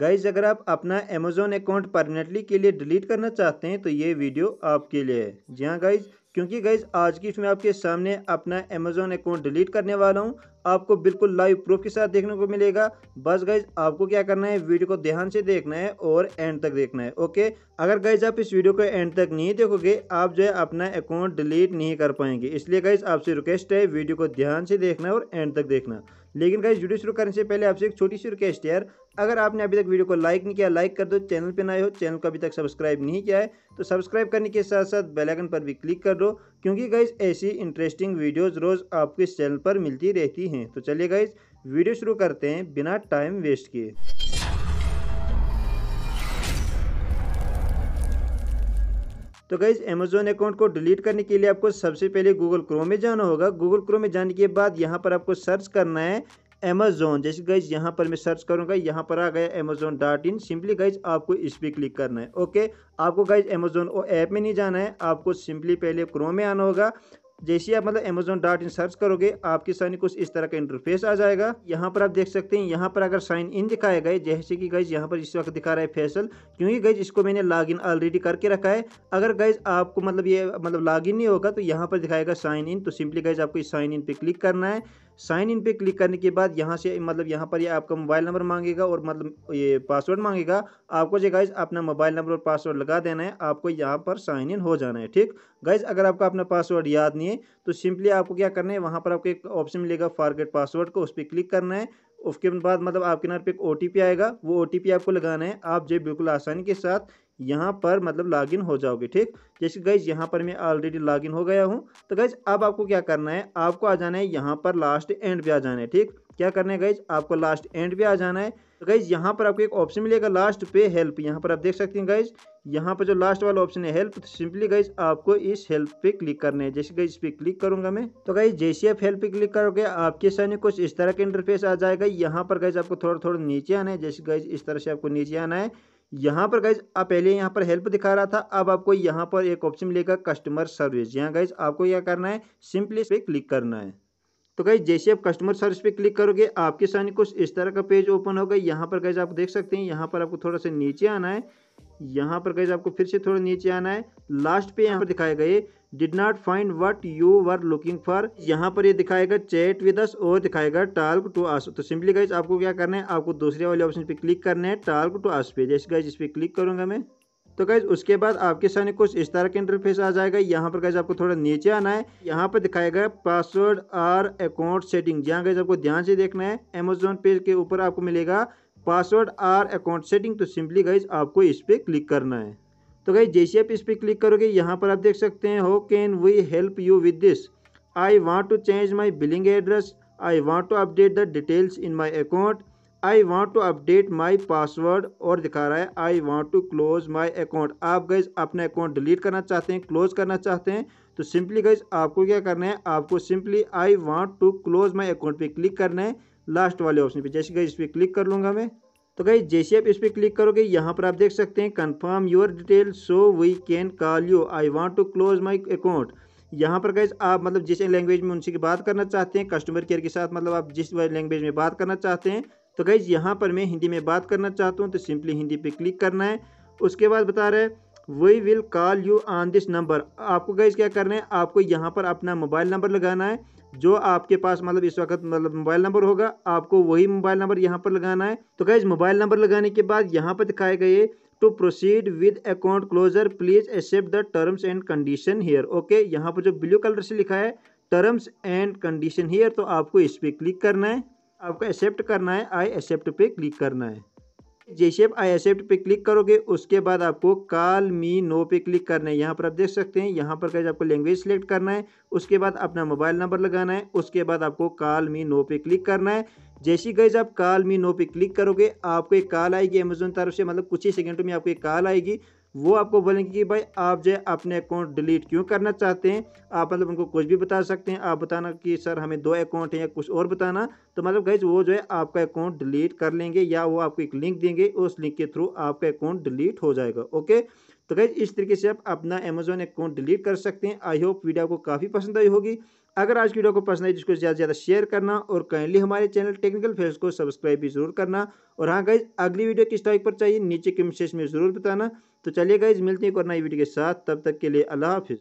guys अगर आप अपना अमेजोन अकाउंट परमानेंटली के लिए डिलीट करना चाहते हैं तो ये वीडियो आपके लिए है जी हाँ गाइज क्योंकि गाइज आज की इसमें आपके सामने अपना अमेजोन अकाउंट डिलीट करने वाला हूँ आपको बिल्कुल लाइव प्रूफ के साथ देखने को मिलेगा बस गाइज आपको क्या करना है वीडियो को ध्यान से देखना है और एंड तक देखना है ओके अगर गाइज आप इस वीडियो को एंड तक नहीं देखोगे आप जो है अपना अकाउंट डिलीट नहीं कर पाएंगे इसलिए गाइज आपसे रिक्वेस्ट है वीडियो को ध्यान से देखना और एंड तक देखना लेकिन गाइज वीडियो शुरू करने से पहले आपसे एक छोटी सी रिक्वेस्ट है यार अगर आपने अभी तक वीडियो को लाइक नहीं किया लाइक कर दो चैनल पर ना हो चैनल को अभी तक सब्सक्राइब नहीं किया है तो सब्सक्राइब करने के साथ साथ बेलाइकन पर भी क्लिक कर दो क्योंकि गाइज ऐसी इंटरेस्टिंग वीडियोज़ रोज़ आपके चैनल पर मिलती रहती हैं तो चलिए गाइज वीडियो शुरू करते हैं बिना टाइम वेस्ट किए तो गाइज अमेजोन अकाउंट को डिलीट करने के लिए आपको सबसे पहले गूगल क्रोम में जाना होगा गूगल क्रोम में जाने के बाद यहाँ पर आपको सर्च करना है अमेज़ोन जैसे गाइज यहाँ पर मैं सर्च करूँगा यहाँ पर आ गया Amazon dot in simply guys आपको इस पर क्लिक करना है ओके आपको गाइज अमेज़ोन और ऐप में नहीं जाना है आपको सिंपली पहले क्रोम में आना होगा जैसे आप मतलब अमेजोन डॉट इन सर्च करोगे आपके सामने कुछ इस तरह का इंटरफेस आ जाएगा यहाँ पर आप देख सकते हैं यहाँ पर अगर साइन इन दिखाया गया जैसे कि गाइज यहाँ पर इस वक्त दिखा रहा है फैसल क्योंकि गाइज इसको मैंने लॉगिन ऑलरेडी करके रखा है अगर गाइज आपको मतलब ये मतलब लॉगिन नहीं होगा तो यहाँ पर दिखाएगा साइन इन तो सिंपली गाइज आपको इस साइन इन पर क्लिक करना है साइन इन पे क्लिक करने के बाद यहाँ से मतलब यहाँ पर ये यह आपका मोबाइल नंबर मांगेगा और मतलब ये पासवर्ड मांगेगा आपको जो गाइज अपना मोबाइल नंबर और पासवर्ड लगा देना है आपको यहाँ पर साइन इन हो जाना है ठीक गाइज अगर आपका अपना पासवर्ड याद नहीं है तो सिंपली आपको क्या करना है वहाँ पर आपको एक ऑप्शन मिलेगा फारगेट पासवर्ड को उस पर क्लिक करना है उसके बाद मतलब आपके नाम पर एक ओ आएगा वो ओ आपको लगाना है आप जो बिल्कुल आसानी के साथ यहाँ पर मतलब लॉगिन हो जाओगे ठीक जैसे गैज यहाँ पर मैं ऑलरेडी लॉगिन हो गया हूँ तो गैज अब आपको क्या करना है आपको आ जाना है यहाँ पर लास्ट एंड पे आ जाना है ठीक क्या करना है गैज आपको लास्ट एंड पे आ जाना है तो गाइज यहाँ पर आपको एक ऑप्शन मिलेगा लास्ट पे हेल्प यहाँ पर आप देख सकते हैं गाइज यहाँ पर जो लास्ट वाला ऑप्शन है हेल्प सिंपली गाइज आपको इस हेल्प पे क्लिक करना है जैसे गाइज इस पे क्लिक करूंगा मैं तो गाइज जैसे आप हेल्प पे क्लिक करोगे आपके सामने कुछ इस तरह का इंटरफेस आ जाएगा यहाँ पर गाइज आपको थोड़ा थोड़ा नीचे आना है जैसे गाइज इस तरह से आपको नीचे आना है यहाँ पर गाइज आप पहले यहाँ पर हेल्प दिखा रहा था अब आपको यहाँ पर एक ऑप्शन मिलेगा कस्टमर सर्विस यहाँ गाइज आपको क्या करना है सिंपली इस पर क्लिक करना है तो गाइज जैसे आप कस्टमर सर्विस पे क्लिक करोगे आपके सामने कुछ इस तरह का पेज ओपन होगा यहाँ पर गाइज आप देख सकते हैं यहाँ पर आपको थोड़ा सा नीचे आना है यहाँ पर गैज आपको फिर से थोड़ा नीचे आना है लास्ट पे यहाँ पर दिखाए गए did not find what you were looking for यहाँ पर ये दिखाएगा चैट विद अस और दिखाएगा टाल्क टू आस तो सिंपली गाइज आपको क्या करना है आपको दूसरे वाले ऑप्शन पे क्लिक करना है टाल्क टू आस पे जैसे गाइज इस पर क्लिक करूंगा मैं तो गाइज उसके बाद आपके सामने कुछ इस तरह का इंटरफेस आ जाएगा यहाँ पर गाइज आपको थोड़ा नीचे आना है यहाँ पर दिखाएगा पासवर्ड और अकाउंट सेटिंग जहाँ गाइज आपको ध्यान से देखना है अमेजोन पे के ऊपर आपको मिलेगा पासवर्ड आर अकाउंट सेटिंग तो सिंपली गाइज आपको इस पर क्लिक करना है तो गाइज जैसे आप इस पर क्लिक करोगे यहाँ पर आप देख सकते हैं how can we help you with this I want to change my billing address I want to update the details in my account I want to update my password और दिखा रहा है I want to close my account आप guys अपना account delete करना चाहते हैं close करना चाहते हैं तो सिंपली गाइज आपको क्या करना है आपको simply I want to close my account पर क्लिक करना है लास्ट वाले ऑप्शन पे जैसे गई इस पर क्लिक कर लूँगा मैं तो गई जैसे आप इस पर क्लिक करोगे यहाँ पर आप देख सकते हैं confirm your detail so we can call you I want to close my account यहाँ पर गैस आप मतलब जिस लैंग्वेज में उनसे बात करना चाहते हैं कस्टमर केयर के साथ मतलब आप जिस लैंग्वेज में बात करना चाहते हैं तो गैस यहाँ पर मैं हिंदी में बात करना चाहता हूँ तो सिंपली हिंदी पे क्लिक करना है उसके बाद बता रहा है we will call you on this number आपको गाइज क्या करना है आपको यहाँ पर अपना मोबाइल नंबर लगाना है जो आपके पास मतलब इस वक्त मतलब मोबाइल नंबर होगा आपको वही मोबाइल नंबर यहाँ पर लगाना है तो गाइज मोबाइल नंबर लगाने के बाद यहाँ पर दिखाए गए to proceed with account closure please accept the terms and condition here okay यहाँ पर जो ब्लू कलर से लिखा है टर्म्स एंड कंडीशन हेयर तो आपको इस पर क्लिक करना है आपको एक्सेप्ट करना है आई एक्सेप्ट पे क्लिक करना है जे शेप आई एक्सेप्ट पे क्लिक करोगे उसके बाद आपको कॉल मी नो पे क्लिक करना है यहाँ पर आप देख सकते हैं यहाँ पर कैसे आपको लैंग्वेज सेलेक्ट करना है उसके बाद अपना मोबाइल नंबर लगाना है उसके बाद आपको काल मी नो पे क्लिक करना है जैसी गैज आप कॉल मी नो पे क्लिक करोगे आपको एक कॉल आएगी अमेजोन तरफ से मतलब कुछ ही सेकेंडों में आपको एक कॉल आएगी वो आपको बोलेंगे कि भाई आप जो है अपने अकाउंट डिलीट क्यों करना चाहते हैं आप मतलब उनको कुछ भी बता सकते हैं आप बताना कि सर हमें दो अकाउंट हैं या कुछ और बताना तो मतलब गैज वो जो है आपका अकाउंट डिलीट कर लेंगे या वो आपको एक लिंक देंगे उस लिंक के थ्रू आपका अकाउंट डिलीट हो जाएगा ओके तो गैज इस तरीके से आप अपना अमेजोन अकाउंट डिलीट कर सकते हैं आई होप वीडियो को काफ़ी पसंद आई होगी अगर आज की वीडियो को पसंद आई जिसको ज़्यादा से ज़्यादा शेयर करना और काइंडली हमारे चैनल टेक्निकल फेस को सब्सक्राइब भी जरूर करना और हाँ गई अगली वीडियो किस टॉपिक पर चाहिए नीचे कमेंट सेक्शन में ज़रूर बताना तो चलिए गाइज मिलते हैं एक और नई वीडियो के साथ तब तक के लिए अल्लाह हाफिज़